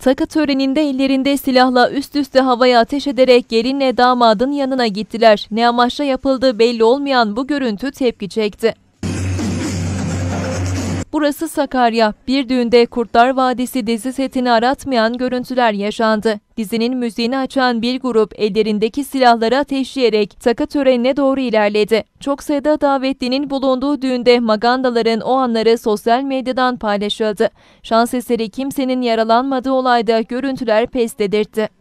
Takı töreninde ellerinde silahla üst üste havaya ateş ederek gelinle damadın yanına gittiler. Ne amaçla yapıldığı belli olmayan bu görüntü tepki çekti burası Sakarya. Bir düğünde Kurtlar Vadisi dizi setini aratmayan görüntüler yaşandı. Dizinin müziğini açan bir grup ellerindeki silahları ateşleyerek takı törenine doğru ilerledi. Çok sayıda davetlinin bulunduğu düğünde magandaların o anları sosyal medyadan paylaşıldı. Şans eseri kimsenin yaralanmadığı olayda görüntüler pes dedirtti.